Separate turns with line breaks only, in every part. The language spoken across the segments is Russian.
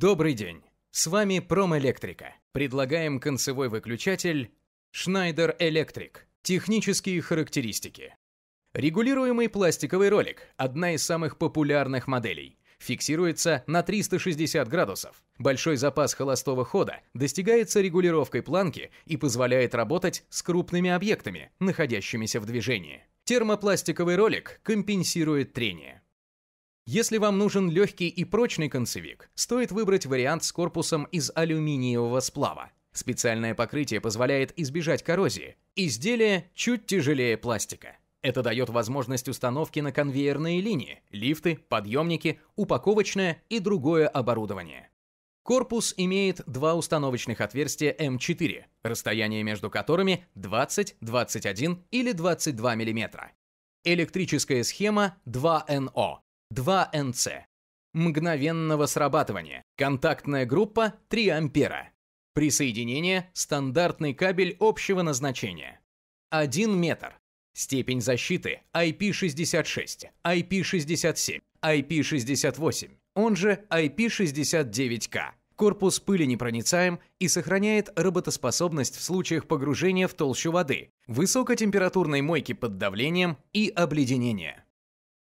Добрый день! С вами Промэлектрика. Предлагаем концевой выключатель Schneider Electric. Технические характеристики. Регулируемый пластиковый ролик – одна из самых популярных моделей. Фиксируется на 360 градусов. Большой запас холостого хода достигается регулировкой планки и позволяет работать с крупными объектами, находящимися в движении. Термопластиковый ролик компенсирует трение. Если вам нужен легкий и прочный концевик, стоит выбрать вариант с корпусом из алюминиевого сплава. Специальное покрытие позволяет избежать коррозии. Изделие чуть тяжелее пластика. Это дает возможность установки на конвейерные линии, лифты, подъемники, упаковочное и другое оборудование. Корпус имеет два установочных отверстия М4, расстояние между которыми 20, 21 или 22 мм. Электрическая схема 2NO 2НЦ. Мгновенного срабатывания. Контактная группа 3 ампера. Присоединение – стандартный кабель общего назначения. 1 метр. Степень защиты IP66, IP67, IP68, он же ip 69 k Корпус пыли непроницаем и сохраняет работоспособность в случаях погружения в толщу воды, высокотемпературной мойки под давлением и обледенения.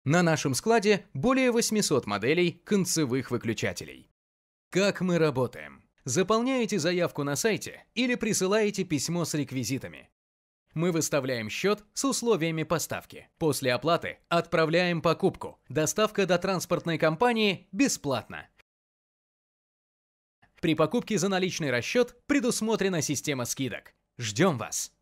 На нашем складе более 800 моделей концевых выключателей. Как мы работаем? Заполняете заявку на сайте или присылаете письмо с реквизитами. Мы выставляем счет с условиями поставки. После оплаты отправляем покупку. Доставка до транспортной компании бесплатна. При покупке за наличный расчет предусмотрена система скидок. Ждем вас!